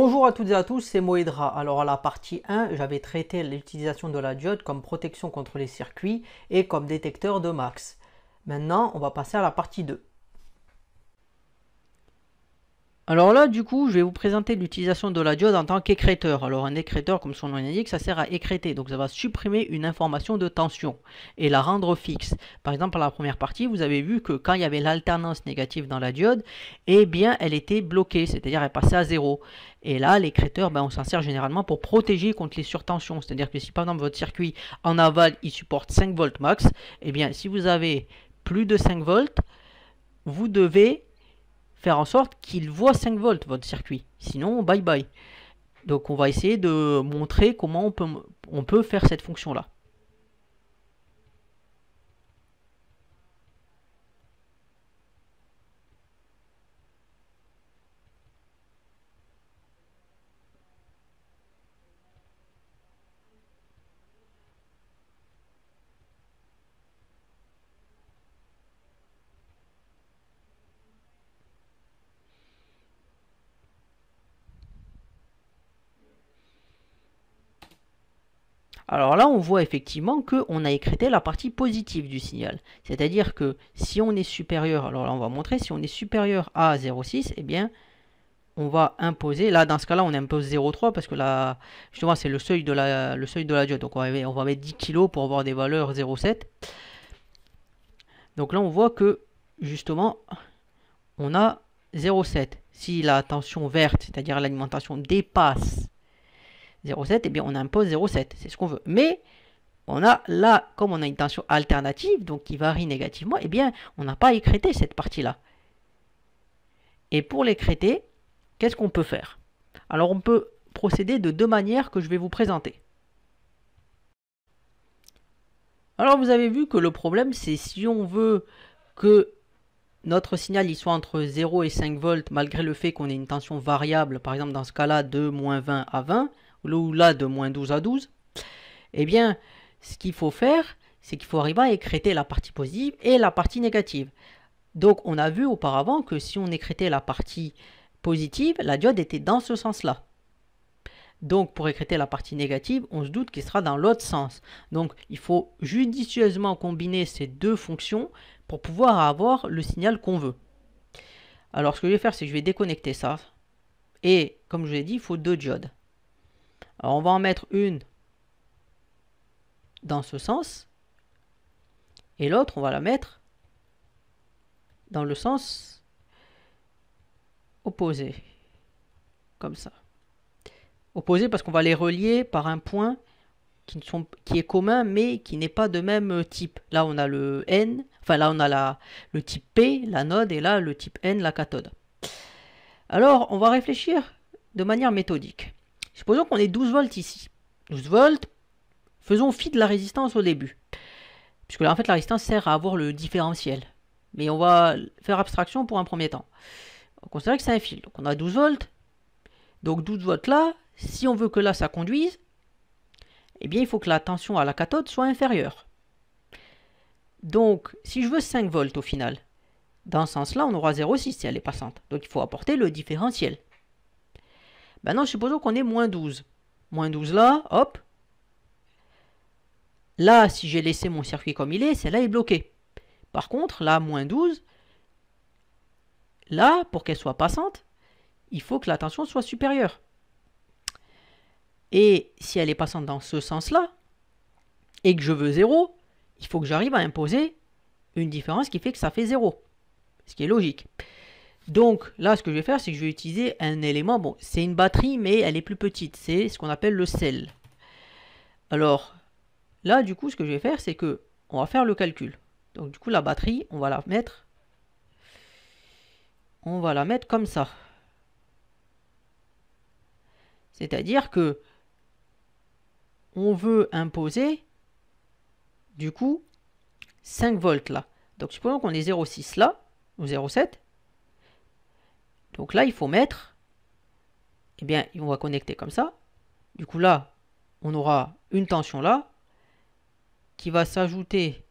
Bonjour à toutes et à tous, c'est Moedra. Alors à la partie 1, j'avais traité l'utilisation de la diode comme protection contre les circuits et comme détecteur de max. Maintenant, on va passer à la partie 2. Alors là, du coup, je vais vous présenter l'utilisation de la diode en tant qu'écréteur. Alors un écréteur, comme son nom l'indique, ça sert à écréter. Donc ça va supprimer une information de tension et la rendre fixe. Par exemple, dans la première partie, vous avez vu que quand il y avait l'alternance négative dans la diode, eh bien, elle était bloquée, c'est-à-dire elle passait à zéro. Et là, l'écréteur, ben, on s'en sert généralement pour protéger contre les surtensions. C'est-à-dire que si par exemple votre circuit en aval, il supporte 5 volts max, eh bien, si vous avez plus de 5 volts, vous devez faire en sorte qu'il voit 5 volts votre circuit. Sinon, bye bye. Donc on va essayer de montrer comment on peut, on peut faire cette fonction-là. Alors là, on voit effectivement qu'on a écrété la partie positive du signal. C'est-à-dire que si on est supérieur, alors là on va montrer, si on est supérieur à 0,6, eh bien on va imposer, là dans ce cas-là on impose 0,3 parce que là justement c'est le seuil de la, le seuil de la diode. Donc on va, on va mettre 10 kg pour avoir des valeurs 0,7. Donc là on voit que justement on a 0,7. Si la tension verte, c'est-à-dire l'alimentation dépasse 0,7, eh bien on impose 0,7, c'est ce qu'on veut. Mais on a là, comme on a une tension alternative, donc qui varie négativement, et eh bien on n'a pas écrété cette partie-là. Et pour l'écréter, qu'est-ce qu'on peut faire Alors on peut procéder de deux manières que je vais vous présenter. Alors vous avez vu que le problème c'est si on veut que notre signal il soit entre 0 et 5 volts malgré le fait qu'on ait une tension variable, par exemple dans ce cas-là de moins 20 à 20, ou là de moins 12 à 12, eh bien, ce qu'il faut faire, c'est qu'il faut arriver à écréter la partie positive et la partie négative. Donc, on a vu auparavant que si on écrétait la partie positive, la diode était dans ce sens-là. Donc, pour écréter la partie négative, on se doute qu'il sera dans l'autre sens. Donc, il faut judicieusement combiner ces deux fonctions pour pouvoir avoir le signal qu'on veut. Alors, ce que je vais faire, c'est que je vais déconnecter ça. Et, comme je l'ai dit, il faut deux diodes. Alors on va en mettre une dans ce sens et l'autre on va la mettre dans le sens opposé. Comme ça. Opposé parce qu'on va les relier par un point qui, sont, qui est commun mais qui n'est pas de même type. Là on a le N, enfin là on a le type P, la node, et là le type N, la cathode. Alors on va réfléchir de manière méthodique. Supposons qu'on ait 12 volts ici. 12 volts, faisons fi de la résistance au début. Puisque là, en fait, la résistance sert à avoir le différentiel. Mais on va faire abstraction pour un premier temps. On considère que c'est un fil. Donc on a 12 volts. Donc 12 volts là, si on veut que là ça conduise, eh bien il faut que la tension à la cathode soit inférieure. Donc si je veux 5 volts au final, dans ce sens là on aura 0,6 si elle est passante. Donc il faut apporter le différentiel. Maintenant, bah supposons qu'on ait moins 12. Moins 12 là, hop. Là, si j'ai laissé mon circuit comme il est, celle-là est bloquée. Par contre, là, moins 12, là, pour qu'elle soit passante, il faut que la tension soit supérieure. Et si elle est passante dans ce sens-là, et que je veux 0, il faut que j'arrive à imposer une différence qui fait que ça fait 0. Ce qui est logique. Donc là, ce que je vais faire, c'est que je vais utiliser un élément. Bon, c'est une batterie, mais elle est plus petite. C'est ce qu'on appelle le sel. Alors là, du coup, ce que je vais faire, c'est que on va faire le calcul. Donc du coup, la batterie, on va la mettre. On va la mettre comme ça. C'est-à-dire que on veut imposer du coup 5 volts là. Donc supposons qu'on est 0,6 là, ou 0,7. Donc là, il faut mettre, eh bien, on va connecter comme ça. Du coup, là, on aura une tension là, qui va s'ajouter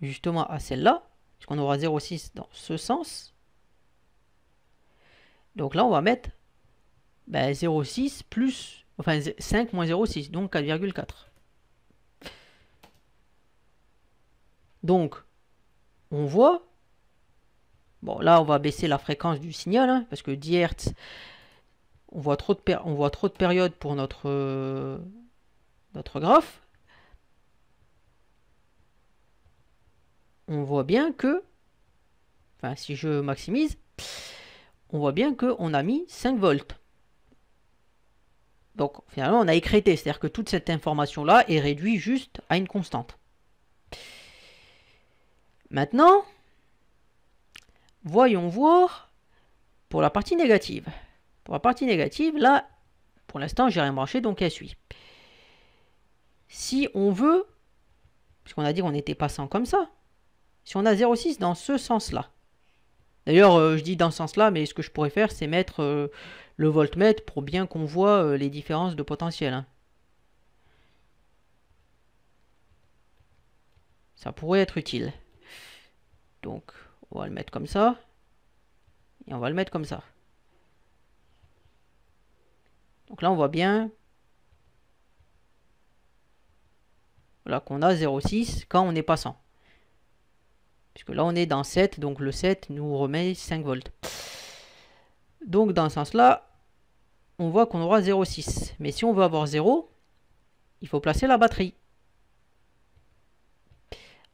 justement à celle-là, puisqu'on aura 0,6 dans ce sens. Donc là, on va mettre 0,6 ben, plus, enfin 5 moins 0,6, donc 4,4. Donc, on voit Bon, là, on va baisser la fréquence du signal, hein, parce que 10 Hz, on voit trop de, périodes pour notre, euh, notre graphe. On voit bien que, enfin, si je maximise, on voit bien qu'on a mis 5 volts. Donc, finalement, on a écrété, c'est-à-dire que toute cette information-là est réduite juste à une constante. Maintenant, Voyons voir pour la partie négative. Pour la partie négative, là, pour l'instant, j'ai rien branché, donc elle suit. Si on veut, puisqu'on a dit qu'on était passant comme ça, si on a 0,6 dans ce sens-là, D'ailleurs, euh, je dis dans ce sens-là, mais ce que je pourrais faire, c'est mettre euh, le voltmètre pour bien qu'on voit euh, les différences de potentiel. Hein. Ça pourrait être utile. Donc, on va le mettre comme ça. Et on va le mettre comme ça. Donc là, on voit bien là qu'on a 0,6 quand on est pas 100. Puisque là, on est dans 7, donc le 7 nous remet 5 volts. Donc dans ce sens-là, on voit qu'on aura 0,6. Mais si on veut avoir 0, il faut placer la batterie.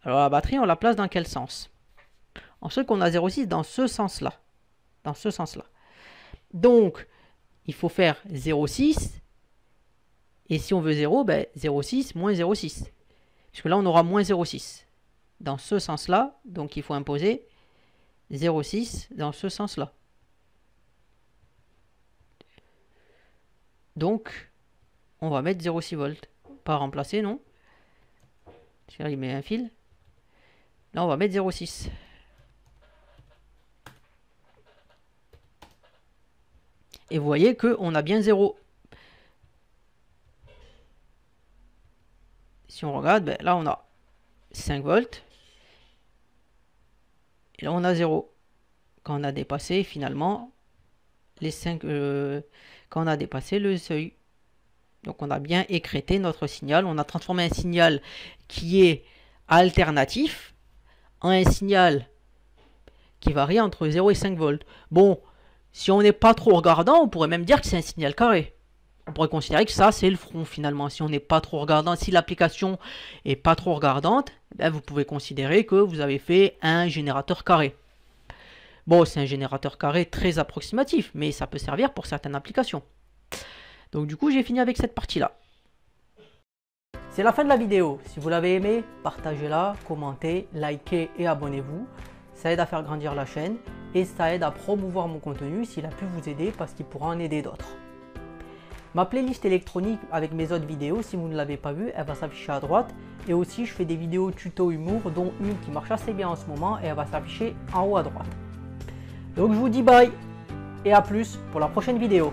Alors la batterie, on la place dans quel sens sait qu'on a 0,6 dans ce sens-là. Dans ce sens-là. Donc, il faut faire 0,6. Et si on veut 0, 0,6 ben, moins 0,6. Puisque là, on aura moins 0,6. Dans ce sens-là, donc il faut imposer 0,6 dans ce sens-là. Donc, on va mettre 0,6 volts. Pas remplacer, non Parce il met un fil. Là, on va mettre 0,6. Et vous voyez qu'on a bien 0. Si on regarde, ben, là on a 5 volts. Et là on a 0. Quand on a dépassé finalement les 5... Euh, quand on a dépassé le seuil. Donc on a bien écrété notre signal. On a transformé un signal qui est alternatif en un signal qui varie entre 0 et 5 volts. Bon, si on n'est pas trop regardant, on pourrait même dire que c'est un signal carré. On pourrait considérer que ça, c'est le front finalement. Si on n'est pas trop regardant, si l'application est pas trop regardante, eh vous pouvez considérer que vous avez fait un générateur carré. Bon, c'est un générateur carré très approximatif, mais ça peut servir pour certaines applications. Donc du coup, j'ai fini avec cette partie-là. C'est la fin de la vidéo. Si vous l'avez aimée, partagez-la, commentez, likez et abonnez-vous. Ça aide à faire grandir la chaîne et ça aide à promouvoir mon contenu s'il a pu vous aider parce qu'il pourra en aider d'autres. Ma playlist électronique avec mes autres vidéos, si vous ne l'avez pas vue, elle va s'afficher à droite. Et aussi, je fais des vidéos tuto humour, dont une qui marche assez bien en ce moment, et elle va s'afficher en haut à droite. Donc je vous dis bye, et à plus pour la prochaine vidéo.